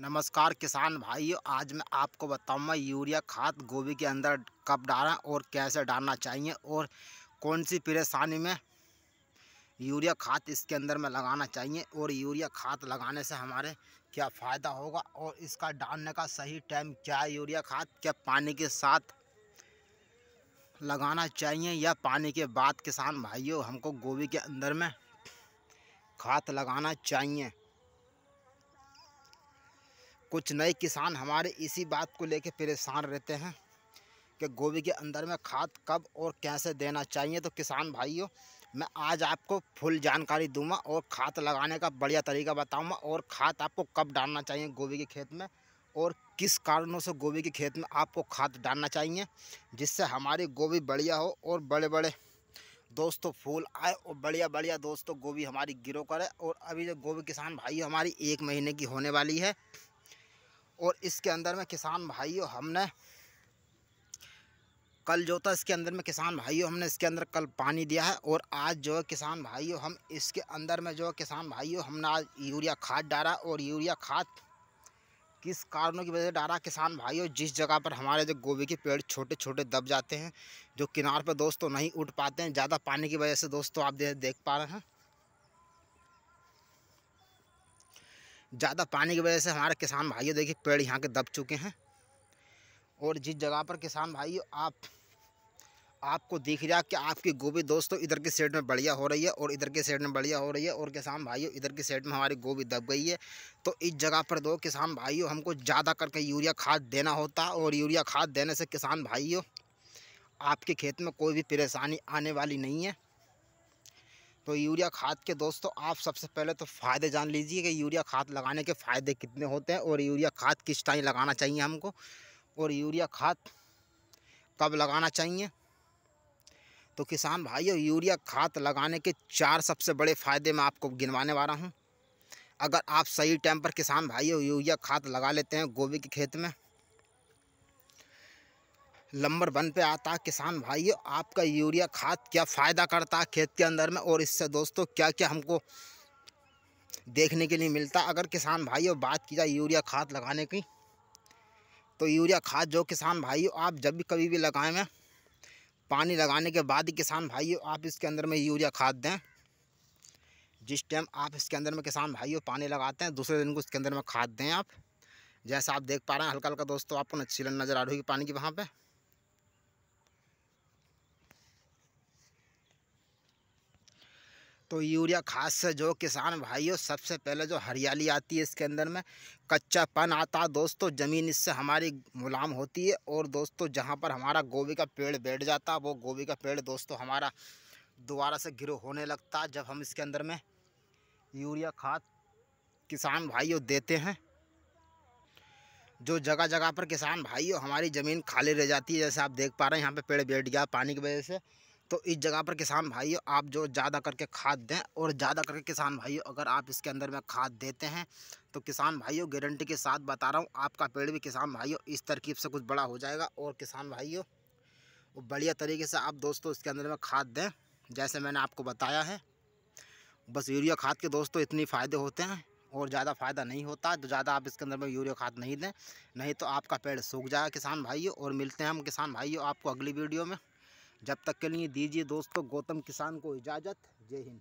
नमस्कार किसान भाइयों आज मैं आपको बताऊंगा यूरिया खाद गोभी के अंदर कब डालना और कैसे डालना चाहिए और कौन सी परेशानी में यूरिया खाद इसके अंदर में लगाना चाहिए और यूरिया खाद लगाने से हमारे क्या फ़ायदा होगा और इसका डालने का सही टाइम क्या है यूरिया खाद क्या पानी के साथ लगाना चाहिए या पानी के बाद किसान भाइयों हमको गोभी के अंदर में खाद लगाना चाहिए कुछ नए किसान हमारे इसी बात को लेकर परेशान रहते हैं कि गोभी के अंदर में खाद कब और कैसे देना चाहिए तो किसान भाइयों मैं आज आपको फुल जानकारी दूंगा और खाद लगाने का बढ़िया तरीका बताऊंगा और खाद आपको कब डालना चाहिए गोभी के खेत में और किस कारणों से गोभी के खेत में आपको खाद डालना चाहिए जिससे हमारी गोभी बढ़िया हो और बड़े बड़े दोस्तों फूल आए और बढ़िया बढ़िया दोस्तों गोभी हमारी गिरो करे और अभी जो गोभी किसान भाई हमारी एक महीने की होने वाली है और इसके अंदर में किसान भाइयों हमने कल जो था इसके अंदर में किसान भाइयों हमने इसके अंदर कल पानी दिया है और आज जो है किसान भाइयों हम इसके अंदर में जो है किसान भाइयों हमने आज यूरिया खाद डाला और यूरिया खाद किस कारणों की वजह से डाला किसान भाइयों जिस जगह पर हमारे जो गोभी के पेड़ छोटे छोटे दब जाते हैं जो किनार पर दोस्तों नहीं उठ पाते हैं ज़्यादा पानी की वजह से दोस्तों आप देख पा रहे हैं ज़्यादा पानी की वजह से हमारे किसान भाइयों देखिए पेड़ यहाँ के दब चुके हैं और जिस जगह पर किसान भाइयों आप आपको दिख रहा कि आपकी गोभी दोस्तों इधर के सेट में बढ़िया हो रही है और इधर के सेट में बढ़िया हो रही है और किसान भाइयों इधर के सेट में हमारी गोभी दब गई है तो इस जगह पर दो किसान भाइयों हमको ज़्यादा करके यूरिया खाद देना होता और यूरिया खाद देने से किसान भाइयों आपके खेत में कोई भी परेशानी आने वाली नहीं है तो यूरिया खाद के दोस्तों आप सबसे पहले तो फ़ायदे जान लीजिए कि यूरिया खाद लगाने के फ़ायदे कितने होते हैं और यूरिया खाद किस टाइम लगाना चाहिए हमको और यूरिया खाद कब लगाना चाहिए तो किसान भाइयों यूरिया खाद लगाने के चार सबसे बड़े फ़ायदे मैं आपको गिनवाने वाला हूँ अगर आप सही टाइम पर किसान भाइयों यूरिया खाद लगा लेते हैं गोभी के खेत में नंबर वन पे आता है किसान भाइयों आपका यूरिया खाद क्या फ़ायदा करता है खेत के अंदर में और इससे दोस्तों क्या क्या हमको देखने के लिए मिलता अगर किसान भाइयों बात की जाए यूरिया खाद लगाने की तो यूरिया खाद जो किसान भाइयों आप जब भी कभी भी लगाएँ मैं पानी लगाने के बाद ही किसान भाइयों आप इसके अंदर में यूरिया खाद दें जिस टाइम आप इसके अंदर में किसान भाइयों पानी लगाते हैं दूसरे दिन को इसके अंदर में खाद दें आप जैसा आप देख पा रहे हैं हल्का हल्का दोस्तों आपको नच्छीलन नज़र आ रही है पानी की वहाँ पर तो यूरिया खाद से जो किसान भाइयों सबसे पहले जो हरियाली आती है इसके अंदर में कच्चापन आता है दोस्तों ज़मीन इससे हमारी मुलाम होती है और दोस्तों जहाँ पर हमारा गोभी का पेड़ बैठ जाता है वो गोभी का पेड़ दोस्तों हमारा दोबारा से ग्रो होने लगता है जब हम इसके अंदर में यूरिया खाद किसान भाइयों देते हैं जो जगह जगह पर किसान भाइयों हमारी ज़मीन खाली रह जाती है जैसे आप देख पा रहे हैं यहाँ पर पेड़ बैठ गया पानी की वजह से तो इस जगह पर किसान भाइयों आप जो ज़्यादा करके खाद दें और ज़्यादा करके किसान भाइयों अगर आप इसके अंदर में खाद देते हैं तो किसान भाइयों गारंटी के साथ बता रहा हूँ आपका पेड़ भी किसान भाइयों इस तरकीब से कुछ बड़ा हो जाएगा और किसान भाइयों बढ़िया तरीके से आप दोस्तों इसके अंदर में खाद दें जैसे मैंने आपको बताया है बस यूरिया खाद के दोस्तों इतने फ़ायदे होते हैं और ज़्यादा फ़ायदा नहीं होता तो ज़्यादा आप इसके अंदर में यूरिया खाद नहीं दें नहीं तो आपका पेड़ सूख जाएगा किसान भाइयों और मिलते हैं हम किसान भाइयों आपको अगली वीडियो में जब तक के लिए दीजिए दोस्तों गौतम किसान को इजाज़त जय हिंद